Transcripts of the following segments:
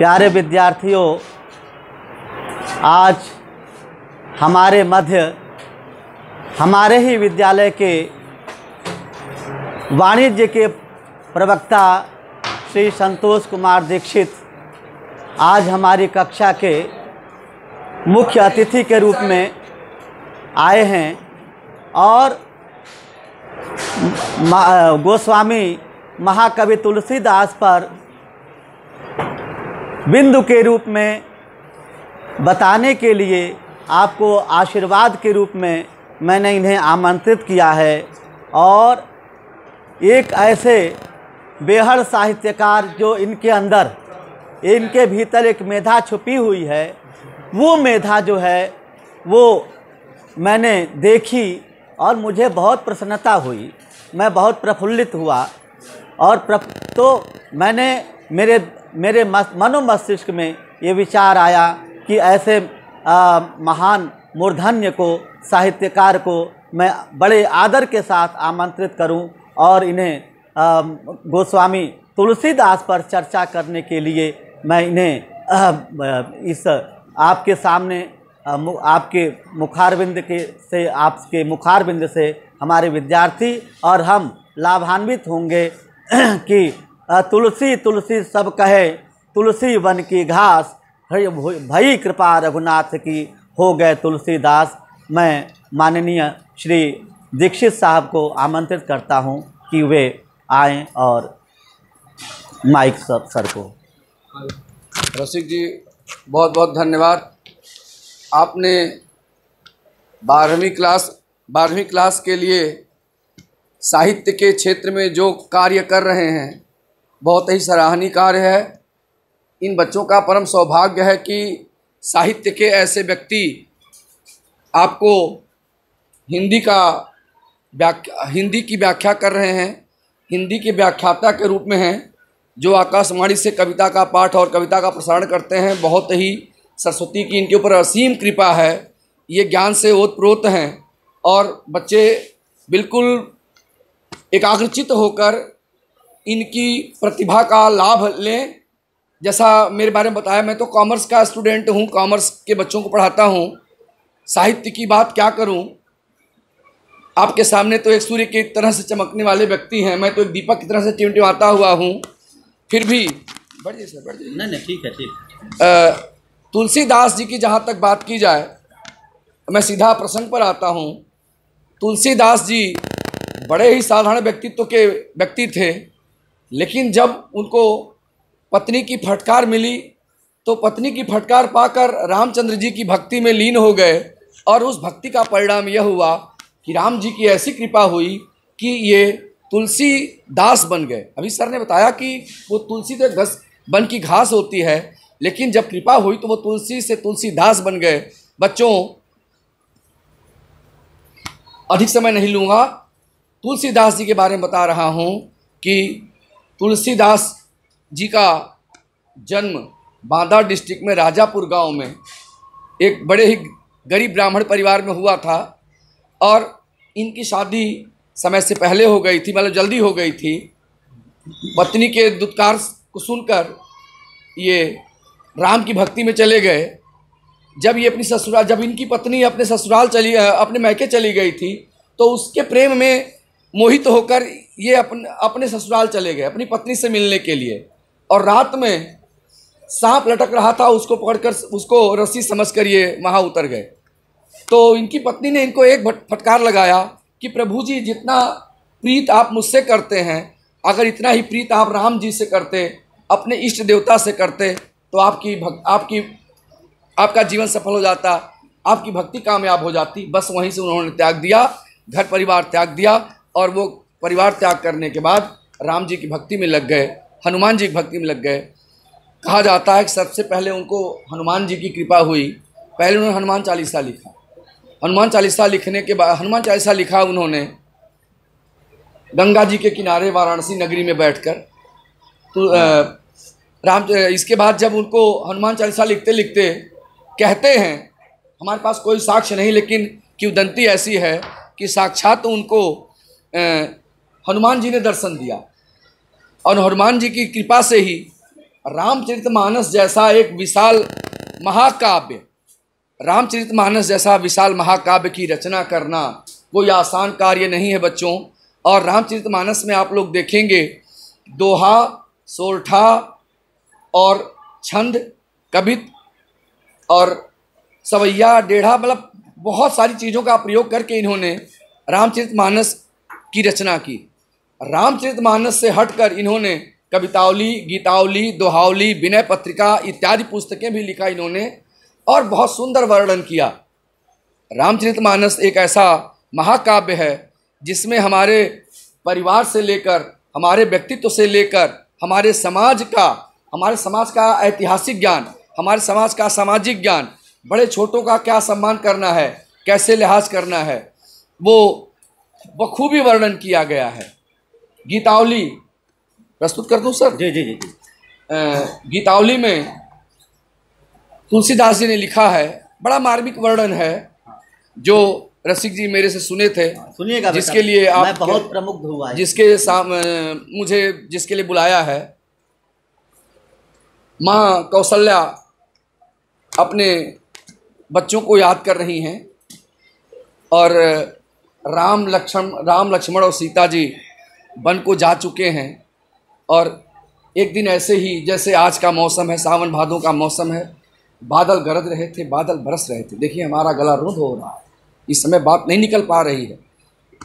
प्यारे विद्यार्थियों आज हमारे मध्य हमारे ही विद्यालय के वाणिज्य के प्रवक्ता श्री संतोष कुमार दीक्षित आज हमारी कक्षा के मुख्य अतिथि के रूप में आए हैं और गोस्वामी महाकवि तुलसीदास पर बिंदु के रूप में बताने के लिए आपको आशीर्वाद के रूप में मैंने इन्हें आमंत्रित किया है और एक ऐसे बेहद साहित्यकार जो इनके अंदर इनके भीतर एक मेधा छुपी हुई है वो मेधा जो है वो मैंने देखी और मुझे बहुत प्रसन्नता हुई मैं बहुत प्रफुल्लित हुआ और प्रफ... तो मैंने मेरे मेरे मनो मस्तिष्क में ये विचार आया कि ऐसे आ, महान मूर्धन्य को साहित्यकार को मैं बड़े आदर के साथ आमंत्रित करूं और इन्हें आ, गोस्वामी तुलसीदास पर चर्चा करने के लिए मैं इन्हें इस आपके सामने आपके मुखारबिंद के से आपके मुखारबिंद से हमारे विद्यार्थी और हम लाभान्वित होंगे कि तुलसी तुलसी सब कहे तुलसी वन की घास भई कृपा रघुनाथ की हो गए तुलसीदास मैं माननीय श्री दीक्षित साहब को आमंत्रित करता हूं कि वे आए और माइक सर, सर को रसिक जी बहुत बहुत धन्यवाद आपने बारहवीं क्लास बारहवीं क्लास के लिए साहित्य के क्षेत्र में जो कार्य कर रहे हैं बहुत ही सराहनीय कार्य है इन बच्चों का परम सौभाग्य है कि साहित्य के ऐसे व्यक्ति आपको हिंदी का व्याख्या हिंदी की व्याख्या कर रहे हैं हिंदी के व्याख्याता के रूप में हैं जो आकाशवाणी से कविता का पाठ और कविता का प्रसारण करते हैं बहुत ही सरस्वती की इनके ऊपर असीम कृपा है ये ज्ञान से ओतप्रोत हैं और बच्चे बिल्कुल एकाग्रचित होकर इनकी प्रतिभा का लाभ लें जैसा मेरे बारे में बताया मैं तो कॉमर्स का स्टूडेंट हूँ कॉमर्स के बच्चों को पढ़ाता हूँ साहित्य की बात क्या करूँ आपके सामने तो एक सूर्य की तरह से चमकने वाले व्यक्ति हैं मैं तो एक दीपक की तरह से टिमटिमाता हुआ हूँ फिर भी बढ़िए सर बढ़िए नहीं नहीं ठीक है ठीक तुलसीदास जी की जहाँ तक बात की जाए मैं सीधा प्रसंग पर आता हूँ तुलसीदास जी बड़े ही साधारण व्यक्तित्व के व्यक्ति थे लेकिन जब उनको पत्नी की फटकार मिली तो पत्नी की फटकार पाकर रामचंद्र जी की भक्ति में लीन हो गए और उस भक्ति का परिणाम यह हुआ कि राम जी की ऐसी कृपा हुई कि ये तुलसी दास बन गए अभी सर ने बताया कि वो तुलसी तो घस बन की घास होती है लेकिन जब कृपा हुई तो वो तुलसी से तुलसी दास बन गए बच्चों अधिक समय नहीं लूँगा तुलसीदास जी के बारे में बता रहा हूँ कि तुलसीदास जी का जन्म बांदा डिस्ट्रिक्ट में राजापुर गांव में एक बड़े ही गरीब ब्राह्मण परिवार में हुआ था और इनकी शादी समय से पहले हो गई थी मतलब जल्दी हो गई थी पत्नी के दुत्कार को सुनकर ये राम की भक्ति में चले गए जब ये अपनी ससुराल जब इनकी पत्नी अपने ससुराल चली अपने मैके चली गई थी तो उसके प्रेम में मोहित होकर ये अपने अपने ससुराल चले गए अपनी पत्नी से मिलने के लिए और रात में सांप लटक रहा था उसको पकड़कर उसको रस्सी समझ कर ये वहाँ उतर गए तो इनकी पत्नी ने इनको एक फटकार लगाया कि प्रभु जी जितना प्रीत आप मुझसे करते हैं अगर इतना ही प्रीत आप राम जी से करते अपने इष्ट देवता से करते तो आपकी भक, आपकी आपका जीवन सफल हो जाता आपकी भक्ति कामयाब हो जाती बस वहीं से उन्होंने त्याग दिया घर परिवार त्याग दिया और वो परिवार त्याग करने के बाद राम जी की भक्ति में लग गए हनुमान जी की भक्ति में लग गए कहा जाता है कि सबसे पहले उनको हनुमान जी की कृपा हुई पहले उन्होंने हनुमान चालीसा लिखा हनुमान चालीसा लिखने के बाद हनुमान चालीसा लिखा उन्होंने गंगा जी के किनारे वाराणसी नगरी में बैठकर तो राम इसके बाद जब उनको हनुमान चालीसा लिखते लिखते कहते हैं हमारे पास कोई साक्ष्य नहीं लेकिन किवदंती ऐसी है कि साक्षात उनको हनुमान जी ने दर्शन दिया और हनुमान जी की कृपा से ही रामचरितमानस जैसा एक विशाल महाकाव्य रामचरितमानस जैसा विशाल महाकाव्य की रचना करना कोई आसान कार्य नहीं है बच्चों और रामचरितमानस में आप लोग देखेंगे दोहा सोरठा और छंद कवित और सवैया डेढ़ा मतलब बहुत सारी चीज़ों का प्रयोग करके इन्होंने रामचरितमानस की रचना की रामचरित मानस से हटकर इन्होंने कवितावली गीतावली दोहावली विनय पत्रिका इत्यादि पुस्तकें भी लिखा इन्होंने और बहुत सुंदर वर्णन किया रामचरित मानस एक ऐसा महाकाव्य है जिसमें हमारे परिवार से लेकर हमारे व्यक्तित्व से लेकर हमारे समाज का हमारे समाज का ऐतिहासिक ज्ञान हमारे समाज का सामाजिक ज्ञान बड़े छोटों का क्या सम्मान करना है कैसे लिहाज करना है वो बखूबी वर्णन किया गया है गीतावली प्रस्तुत कर दूं सर जी जी जी गीतावली में तुलसीदास जी ने लिखा है बड़ा मार्मिक वर्णन है जो रसिक जी मेरे से सुने थे हाँ, सुनिएगा जिसके लिए आप मैं बहुत प्रमुख हुआ जिसके साम मुझे जिसके लिए बुलाया है माँ कौशल्या अपने बच्चों को याद कर रही हैं और राम लक्ष्मण राम लक्ष्मण और सीता जी वन को जा चुके हैं और एक दिन ऐसे ही जैसे आज का मौसम है सावन भादों का मौसम है बादल गरज रहे थे बादल बरस रहे थे देखिए हमारा गला रुद हो रहा है इस समय बात नहीं निकल पा रही है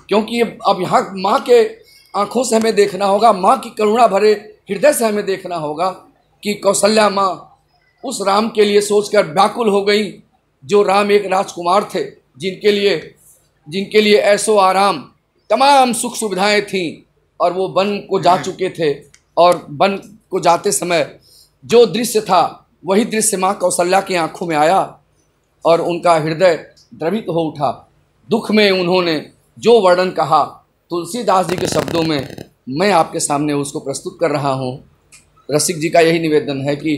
क्योंकि अब यहाँ माँ के आँखों से हमें देखना होगा माँ की करुणा भरे हृदय से हमें देखना होगा कि कौशल्या माँ उस राम के लिए सोचकर व्याकुल हो गई जो राम एक राजकुमार थे जिनके लिए जिनके लिए ऐसो आराम तमाम सुख सुविधाएं थीं और वो वन को जा हम्म। चुके थे और वन को जाते समय जो दृश्य था वही दृश्य माँ कौशल्या की आंखों में आया और उनका हृदय द्रवित हो उठा दुख में उन्होंने जो वर्णन कहा तुलसीदास जी के शब्दों में मैं आपके सामने उसको प्रस्तुत कर रहा हूँ रसिक जी का यही निवेदन है कि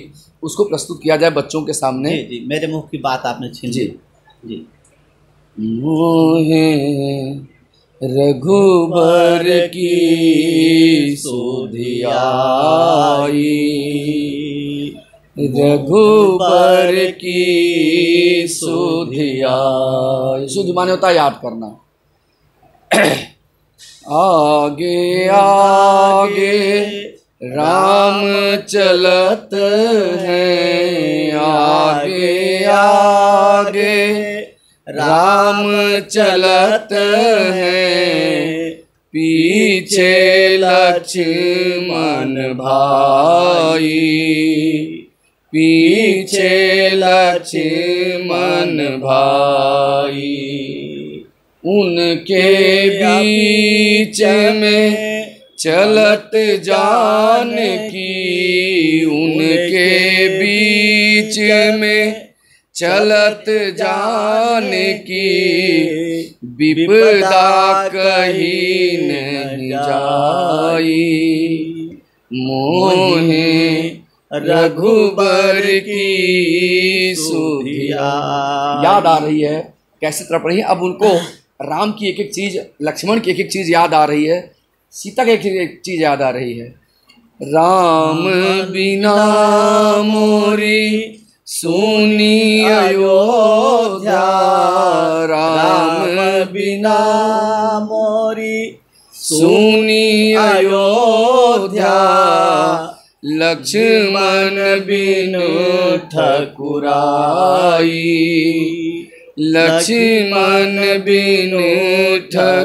उसको प्रस्तुत किया जाए बच्चों के सामने जी जी मेरे मुख की बात आपने छीन जी जी मोहे रघुबर की सुधियाई रघुबर की सुधियाई सुध माने होता याद करना आगे आगे राम चलत आगे आगे आगे राम चलत है पीछे लक्ष्मण भाई पीछे लक्ष्मण भाई उनके बीच में चलत जान की उनके बीच में चलत जाने की विपदा कहीं नहीं जाई मोहे रघुबर की सुधिया याद आ रही है कैसे तरफ रही है अब उनको राम की एक एक चीज लक्ष्मण की एक एक चीज याद आ रही है सीता की एक एक चीज याद आ रही है राम बिना मोरी सुनी आयो राम बिना मोरी सुनी अयोध्या लक्ष्मण बिनु ठकुराई लक्ष्मण बिनु ठकुराई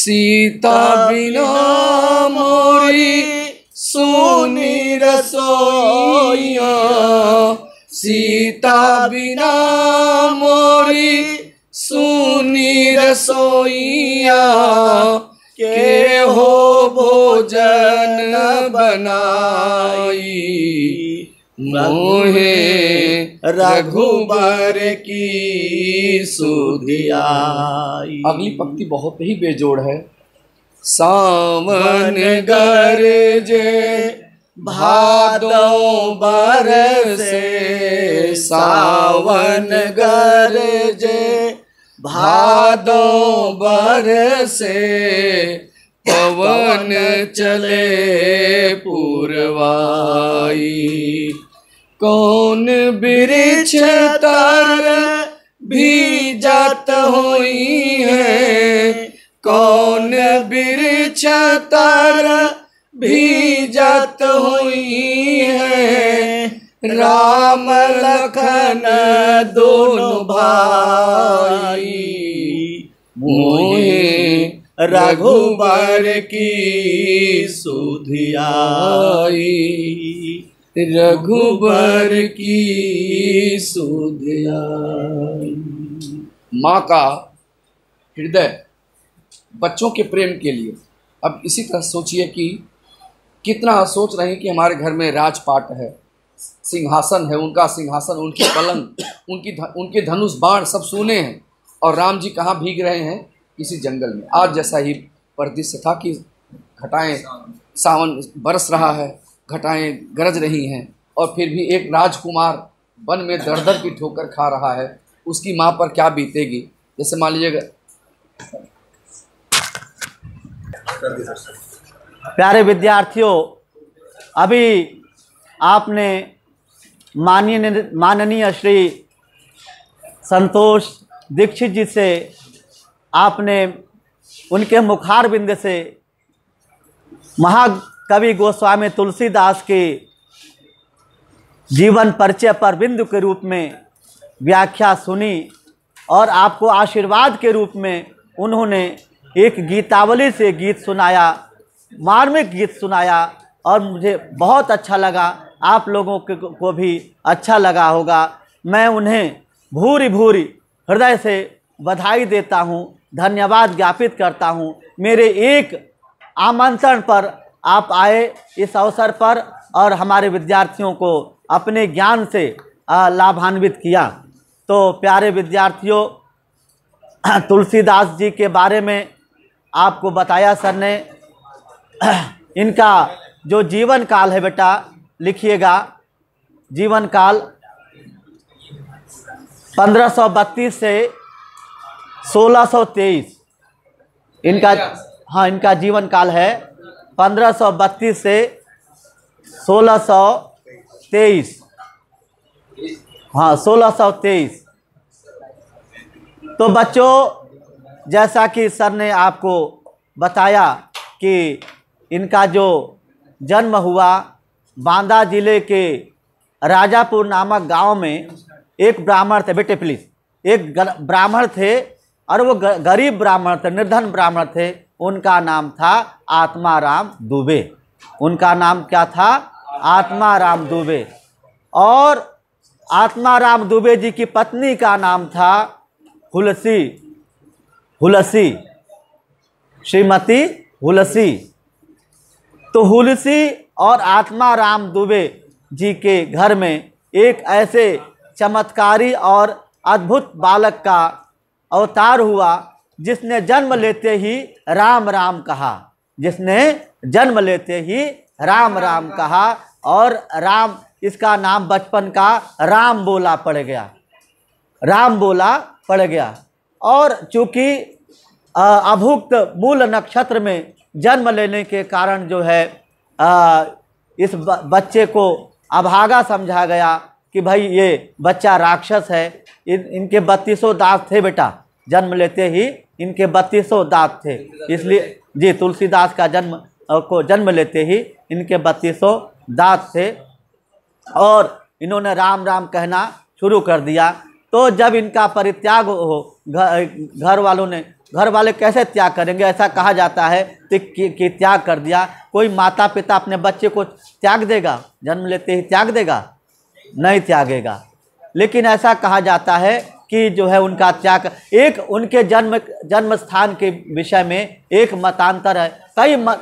सीता बिना मोरी सुनी रसोइया सीता बिना मोरी सुनी रसोइया के हो भोजन बनाई मोहे रघुबर की सुधियाई अगली पंक्ति बहुत ही बेजोड़ है सावन जे भादो बर से सावन जे भादो बर से पवन चले पूर्वाई कौन बिरछ तर भी जात हुई है कौन बिरछ तर भीजत हुई है राम लखन दोनों भाई मोहे रघुबर की सुधियाई रघुबर की सुधियाई माँ का हृदय बच्चों के प्रेम के लिए अब इसी तरह सोचिए कि कितना सोच रहे हैं कि हमारे घर में राजपाट है सिंहासन है उनका सिंहासन उनकी पलंग उनकी उनके धनुष बाण सब सुने हैं और राम जी कहाँ भीग रहे हैं किसी जंगल में आज जैसा ही परदृश्य था कि घटाएं सावन बरस रहा है घटाएं गरज रही हैं और फिर भी एक राजकुमार वन में दर दर की ठोकर खा रहा है उसकी माँ पर क्या बीतेगी जैसे मान लीजिएगा प्यारे विद्यार्थियों अभी आपने माननीय माननीय श्री संतोष दीक्षित जी से आपने उनके मुखार बिंद से महाकवि गोस्वामी तुलसीदास के जीवन परिचय पर बिंदु के रूप में व्याख्या सुनी और आपको आशीर्वाद के रूप में उन्होंने एक गीतावली से गीत सुनाया मार्मिक गीत सुनाया और मुझे बहुत अच्छा लगा आप लोगों के को भी अच्छा लगा होगा मैं उन्हें भूरी भूरी हृदय से बधाई देता हूँ धन्यवाद ज्ञापित करता हूँ मेरे एक आमंत्रण पर आप आए इस अवसर पर और हमारे विद्यार्थियों को अपने ज्ञान से लाभान्वित किया तो प्यारे विद्यार्थियों तुलसीदास जी के बारे में आपको बताया सर ने इनका जो जीवन काल है बेटा लिखिएगा जीवन काल बत्तीस से 1623 इनका हाँ इनका जीवन काल है बत्तीस से 1623 हाँ 1623 तो बच्चों जैसा कि सर ने आपको बताया कि इनका जो जन्म हुआ बांदा जिले के राजापुर नामक गांव में एक ब्राह्मण थे बेटे प्लीज एक ब्राह्मण थे और वो गरीब ब्राह्मण थे निर्धन ब्राह्मण थे उनका नाम था आत्माराम दुबे उनका नाम क्या था आत्माराम दुबे और आत्माराम दुबे जी की पत्नी का नाम था तुलसी हुलसी श्रीमती हुलसी तो हुलसी और आत्मा राम दुबे जी के घर में एक ऐसे चमत्कारी और अद्भुत बालक का अवतार हुआ जिसने जन्म लेते ही राम राम कहा जिसने जन्म लेते ही राम राम कहा और राम इसका नाम बचपन का राम बोला पड़ गया राम बोला पड़ गया और चूंकि अभुक्त मूल नक्षत्र में जन्म लेने के कारण जो है आ, इस बच्चे को अभागा समझा गया कि भाई ये बच्चा राक्षस है इन इनके बत्तीसों दांत थे बेटा जन्म लेते ही इनके बत्तीसों दांत थे इसलिए जी तुलसीदास का जन्म को जन्म लेते ही इनके बत्तीसों दांत थे और इन्होंने राम राम कहना शुरू कर दिया तो जब इनका परित्याग हो घर वालों ने घर वाले कैसे त्याग करेंगे ऐसा कहा जाता है कि, कि त्याग कर दिया कोई माता पिता अपने बच्चे को त्याग देगा जन्म लेते ही त्याग देगा नहीं त्यागेगा लेकिन ऐसा कहा जाता है कि जो है उनका त्याग एक उनके जन्म जन्म स्थान के विषय में एक मतांतर है कई म,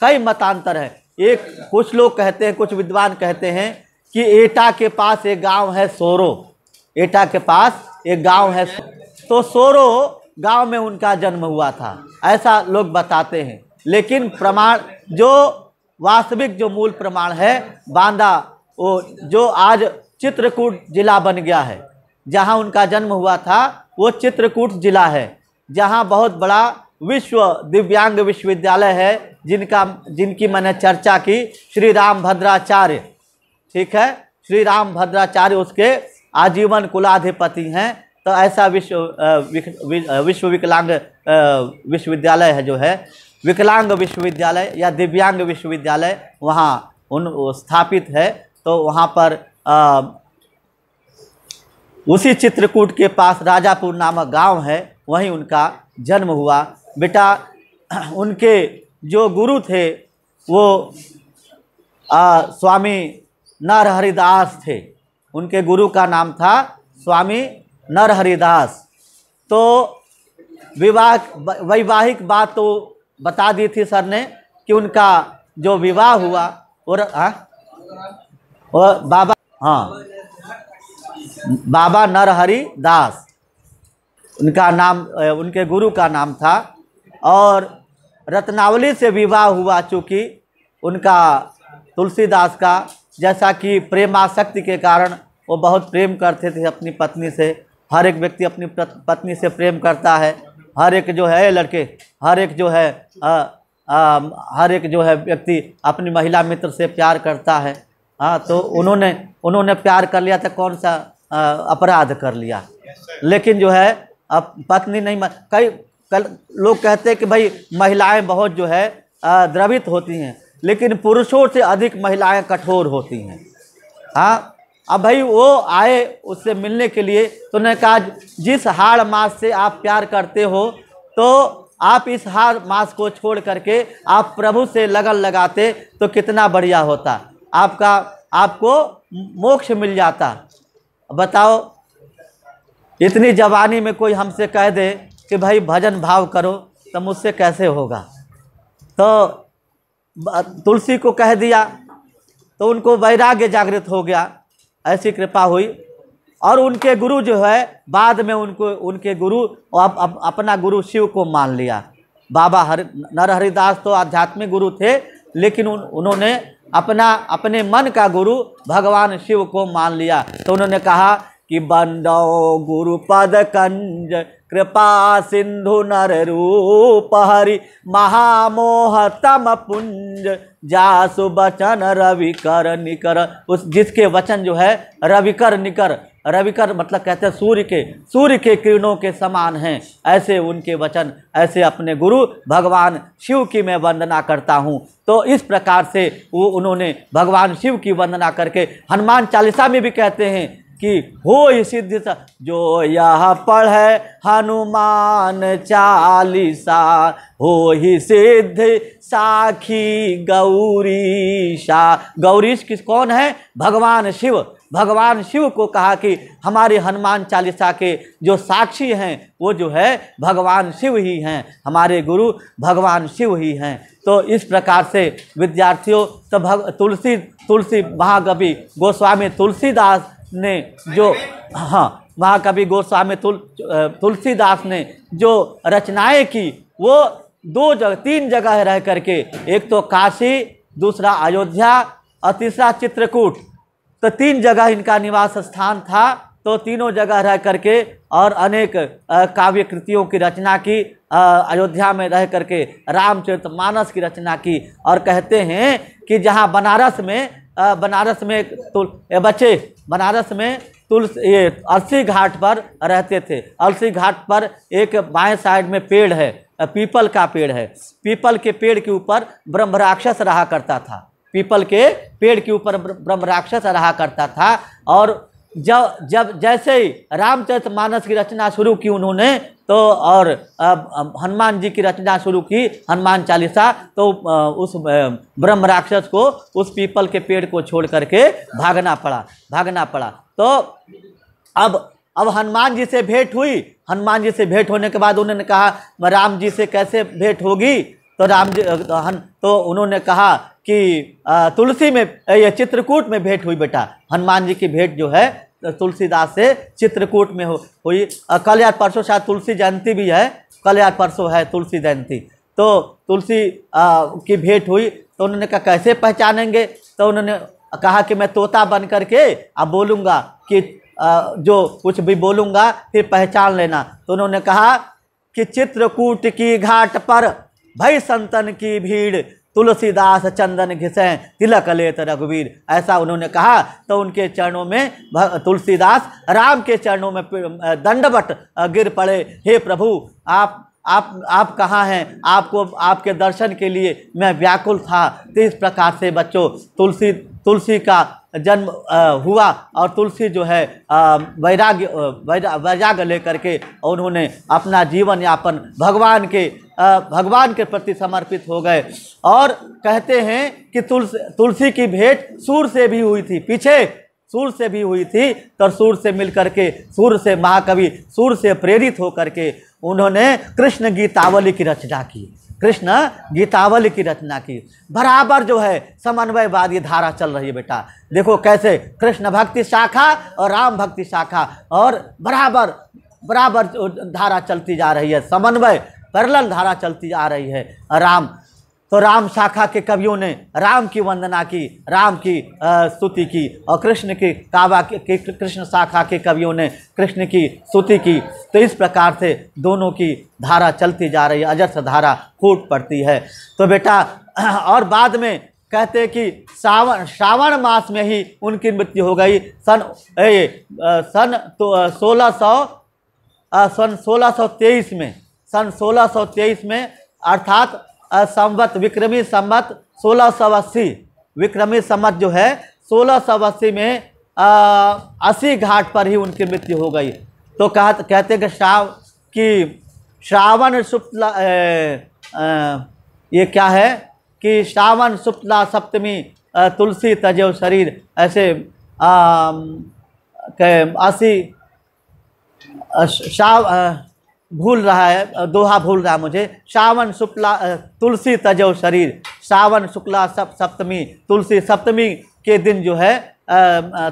कई मतांतर है एक कुछ लोग कहते हैं कुछ विद्वान कहते हैं कि एटा के पास एक गांव है सोरो एटा के पास एक गांव है तो सोरो गांव में उनका जन्म हुआ था ऐसा लोग बताते हैं लेकिन प्रमाण जो वास्तविक जो मूल प्रमाण है बांदा वो जो आज चित्रकूट जिला बन गया है जहां उनका जन्म हुआ था वो चित्रकूट जिला है जहां बहुत बड़ा विश्व दिव्यांग विश्वविद्यालय है जिनका जिनकी मैंने चर्चा की श्री राम भद्राचार्य ठीक है श्री राम भद्राचार्य उसके आजीवन कुलाधिपति हैं तो ऐसा विश्व विश्व विकलांग विश्वविद्यालय है जो है विकलांग विश्वविद्यालय या दिव्यांग विश्वविद्यालय वहाँ उन स्थापित है तो वहाँ पर आ, उसी चित्रकूट के पास राजापुर नामक गांव है वहीं उनका जन्म हुआ बेटा उनके जो गुरु थे वो आ, स्वामी नरहरिदास थे उनके गुरु का नाम था स्वामी नर हरिदास तो विवाह वैवाहिक बात तो बता दी थी सर ने कि उनका जो विवाह हुआ और और बाबा हाँ बाबा नरहरि दास उनका नाम उनके गुरु का नाम था और रत्नावली से विवाह हुआ चूँकि उनका तुलसीदास का जैसा कि प्रेमाशक्ति के कारण वो बहुत प्रेम करते थे अपनी पत्नी से हर एक व्यक्ति अपनी पत्नी से प्रेम करता है हर एक जो है लड़के हर एक जो है आ, आ, हर एक जो है व्यक्ति अपनी महिला मित्र से प्यार करता है हाँ तो उन्होंने उन्होंने प्यार कर लिया तो कौन सा अपराध कर लिया लेकिन जो है अब पत्नी नहीं कई कल लोग कहते हैं कि भाई महिलाएं बहुत जो है द्रवित होती हैं लेकिन पुरुषों से अधिक महिलाएं कठोर होती हैं हाँ अब भाई वो आए उससे मिलने के लिए तो उन्होंने कहा जिस हाड़ मास से आप प्यार करते हो तो आप इस हार मास को छोड़ करके आप प्रभु से लगन लगाते तो कितना बढ़िया होता आपका आपको मोक्ष मिल जाता बताओ इतनी जवानी में कोई हमसे कह दे कि भाई भजन भाव करो तो मुझसे कैसे होगा तो तुलसी को कह दिया तो उनको वैराग्य जागृत हो गया ऐसी कृपा हुई और उनके गुरु जो है बाद में उनको उनके गुरु अप, अप, अपना गुरु शिव को मान लिया बाबा हरि नर हरिदास तो आध्यात्मिक गुरु थे लेकिन उन, उन्होंने अपना अपने मन का गुरु भगवान शिव को मान लिया तो उन्होंने कहा कि बंदो गुरुपद कंज कृपा सिंधु नर रूप हरि महामोह तम पुंज जासु वचन रविकर निकर उस जिसके वचन जो है रविकर निकर रविकर मतलब कहते हैं सूर्य के सूर्य के किरणों के समान हैं ऐसे उनके वचन ऐसे अपने गुरु भगवान शिव की मैं वंदना करता हूँ तो इस प्रकार से वो उन्होंने भगवान शिव की वंदना करके हनुमान चालीसा में भी कहते हैं कि हो सिद्ध जो यह पढ़े हनुमान चालीसा हो ही सिद्ध साखी गौरीशा गौरीश किस कौन है भगवान शिव भगवान शिव को कहा कि हमारे हनुमान चालीसा के जो साक्षी हैं वो जो है भगवान शिव ही हैं हमारे गुरु भगवान शिव ही हैं तो इस प्रकार से विद्यार्थियों तो भग तुलसी तुलसी महाकवि गोस्वामी तुलसीदास ने जो हाँ महाकवि गोस्वामी तुल तुलसीदास ने जो रचनाएं की वो दो जगह तीन जगह रह करके एक तो काशी दूसरा अयोध्या और तीसरा चित्रकूट तो तीन जगह इनका निवास स्थान था तो तीनों जगह रह करके और अनेक काव्य कृतियों की रचना की अयोध्या में रह करके रामचरित मानस की रचना की और कहते हैं कि जहाँ बनारस में बनारस में तुल बच्चे बनारस में तुलसी ये अलसी घाट पर रहते थे अलसी घाट पर एक बाएं साइड में पेड़ है पीपल का पेड़ है पीपल के पेड़ के ऊपर ब्रह्म राक्षस रहा करता था पीपल के पेड़ के ऊपर ब्रह्म राक्षस रहा करता था और जब जब जैसे ही रामचरित मानस की रचना शुरू की उन्होंने तो और हनुमान जी की रचना शुरू की हनुमान चालीसा तो उस ब्रह्म राक्षस को उस पीपल के पेड़ को छोड़ करके भागना पड़ा भागना पड़ा तो अब अब हनुमान जी से भेंट हुई हनुमान जी से भेंट होने के बाद उन्होंने कहा राम जी से कैसे भेंट होगी तो राम जी तो, तो उन्होंने कहा कि तुलसी में ये चित्रकूट में भेंट हुई बेटा हनुमान जी की भेंट जो है तुलसीदास से चित्रकूट में हो हुई कल या परसों शायद तुलसी जयंती भी है कल या परसों है तुलसी जयंती तो तुलसी आ, की भेंट हुई तो उन्होंने कहा कैसे पहचानेंगे तो उन्होंने कहा कि मैं तोता बन करके अब बोलूँगा कि आ, जो कुछ भी बोलूँगा फिर पहचान लेना तो उन्होंने कहा कि चित्रकूट की घाट पर भई संतन की भीड़ तुलसीदास चंदन घिसे तिलक लेत रघुवीर ऐसा उन्होंने कहा तो उनके चरणों में तुलसीदास राम के चरणों में दंडवट गिर पड़े हे प्रभु आप आप आप कहाँ हैं आपको आपके दर्शन के लिए मैं व्याकुल था तो इस प्रकार से बच्चों तुलसी तुलसी का जन्म हुआ और तुलसी जो है वैराग्य वैराग्य लेकर के उन्होंने अपना जीवन यापन भगवान के भगवान के प्रति समर्पित हो गए और कहते हैं कि तुलसी तुलसी की भेंट सूर से भी हुई थी पीछे सूर से भी हुई थी तो सूर से मिलकर के सूर से महाकवि सूर से प्रेरित होकर के उन्होंने कृष्ण गीतावली की रचना की कृष्ण गीतावली की रचना की बराबर जो है समन्वय बाद ये धारा चल रही है बेटा देखो कैसे कृष्ण भक्ति शाखा और राम भक्ति शाखा और बराबर बराबर धारा चलती जा रही है समन्वय पैरल धारा चलती जा रही है राम तो राम शाखा के कवियों ने राम की वंदना की राम की स्तुति की और कृष्ण की कावा के कृष्ण शाखा के कवियों ने कृष्ण की स्तुति की तो इस प्रकार से दोनों की धारा चलती जा रही है अजर से धारा फूट पड़ती है तो बेटा और बाद में कहते कि सावन श्रावण मास में ही उनकी मृत्यु हो गई सन ए, सन तो सोलह सौ सन सोलह सौ तेईस में सन सोलह सौ तेईस में अर्थात संवत विक्रमी संवत सोलह सौ अस्सी विक्रमी संवत जो है सोलह सौ अस्सी में अस्सी घाट पर ही उनकी मृत्यु हो गई तो कह, कहते कि श्राव कि श्रावण शुक्ला ये क्या है कि श्रावण शुक्ला सप्तमी तुलसी तजव शरीर ऐसे अस्सी श्राव भूल रहा है दोहा भूल रहा है मुझे सावन शुक्ला तुलसी तजो शरीर सावन शुक्ला सप सप्तमी तुलसी सप्तमी के दिन जो है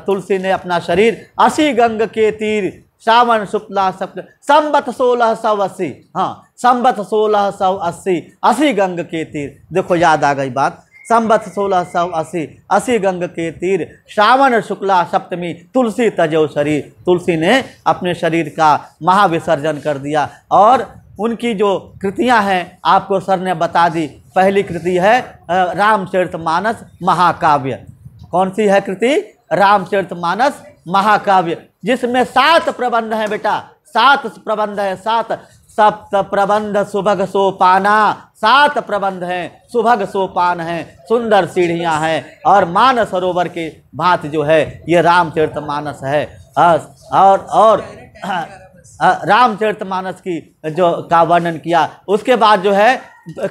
तुलसी ने अपना शरीर असी गंग के तीर सावन शुक्ला सप्त संबत सोलह सौ अस्सी हाँ संबत सोलह सौ अस्सी असी गंग के तीर देखो याद आ गई बात संबत सोलह सौ अस्सी अस्सी गंग के तीर श्रावण शुक्ला सप्तमी तुलसी तजो शरीर तुलसी ने अपने शरीर का महाविसर्जन कर दिया और उनकी जो कृतियां हैं आपको सर ने बता दी पहली कृति है रामचरित मानस महाकाव्य कौन सी है कृति रामचरित मानस महाकाव्य जिसमें सात प्रबंध हैं बेटा सात प्रबंध है सात सप्त प्रबंध सुभग सोपाना सात प्रबंध हैं सुभग सोपान हैं सुंदर सीढ़ियां हैं और मानस सरोवर के भात जो है ये रामचरित मानस है और और रामचरित मानस की जो का वर्णन किया उसके बाद जो है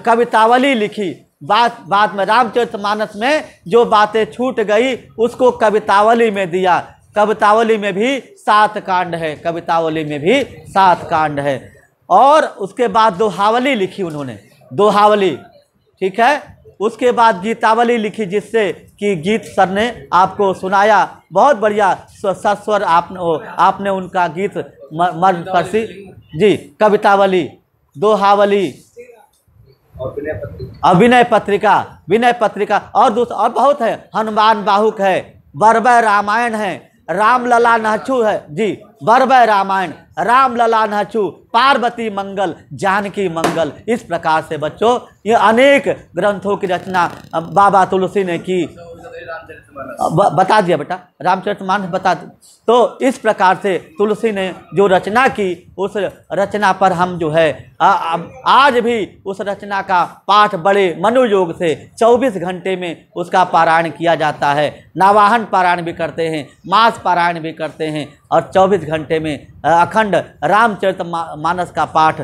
कवितावली लिखी बात बात में रामचरित मानस में जो बातें छूट गई उसको कवितावली में दिया कवितावली में भी सात कांड है कवितावली में भी सात कांड है और उसके बाद दोहावली लिखी उन्होंने दोहावली ठीक है उसके बाद गीतावली लिखी जिससे कि गीत सर ने आपको सुनाया बहुत बढ़िया सस्वर आपने आपने उनका गीत मर्म परसी जी कवितावली दोहावली अभिनय पत्रिका विनय पत्रिका और दूसरा और बहुत है हनुमान बाहुक है बरबय रामायण है रामलला नहचू है जी बरबय रामायण रामलला नहचू पार्वती मंगल जानकी मंगल इस प्रकार से बच्चों ये अनेक ग्रंथों की रचना बाबा तुलसी ने की बता दिया बेटा रामचरित मानस बता दिया तो इस प्रकार से तुलसी ने जो रचना की उस रचना पर हम जो है आ, आ, आज भी उस रचना का पाठ बड़े मनोयोग से 24 घंटे में उसका पारायण किया जाता है नावाहन पारायण भी करते हैं मास पारायण भी करते हैं और 24 घंटे में अखंड रामचरित मानस का पाठ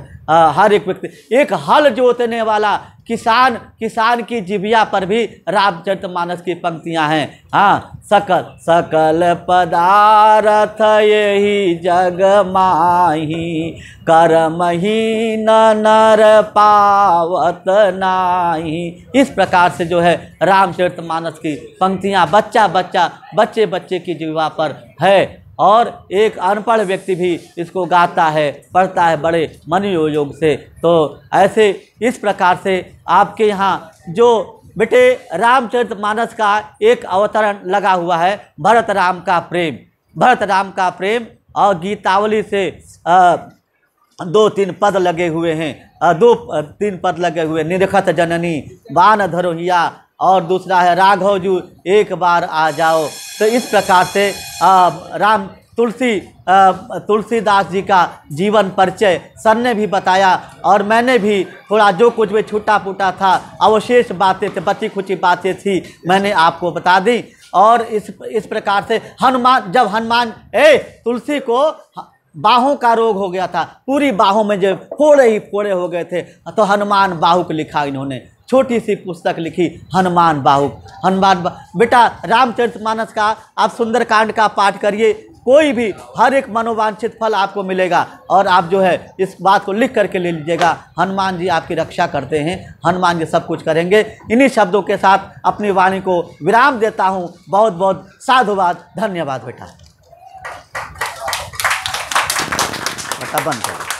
हर एक व्यक्ति एक हल जोतने वाला किसान किसान की जिबिया पर भी रामचरित मानस की पंक्तियाँ हैं हाँ सकल सकल पदार्थ यही जग माही करम ही न नर पावत नाही इस प्रकार से जो है रामचरित मानस की पंक्तियाँ बच्चा बच्चा बच्चे बच्चे की जीवा पर है और एक अनपढ़ व्यक्ति भी इसको गाता है पढ़ता है बड़े मनोयोग से तो ऐसे इस प्रकार से आपके यहाँ जो बेटे रामचरित मानस का एक अवतरण लगा हुआ है भरत राम का प्रेम भरत राम का प्रेम और गीतावली से आ, दो तीन पद लगे हुए हैं दो तीन पद लगे हुए निरखत जननी बान धरोहिया और दूसरा है राघव जू एक बार आ जाओ तो इस प्रकार से राम तुलसी तुलसीदास जी का जीवन परिचय सर ने भी बताया और मैंने भी थोड़ा जो कुछ भी छूटा फूटा था अवशेष बातें थे बची खुची बातें थी मैंने आपको बता दी और इस इस प्रकार से हनुमान जब हनुमान ए तुलसी को बाहों का रोग हो गया था पूरी बाहों में जो फोड़े ही फोड़े हो गए थे तो हनुमान बाहुक लिखा इन्होंने छोटी सी पुस्तक लिखी हनुमान बाहुक हनुमान बेटा रामचरितमानस का आप सुंदरकांड का पाठ करिए कोई भी हर एक मनोवांछित फल आपको मिलेगा और आप जो है इस बात को लिख करके ले लीजिएगा हनुमान जी आपकी रक्षा करते हैं हनुमान जी सब कुछ करेंगे इन्हीं शब्दों के साथ अपनी वाणी को विराम देता हूँ बहुत बहुत साधुवाद धन्यवाद बेटा बंद करो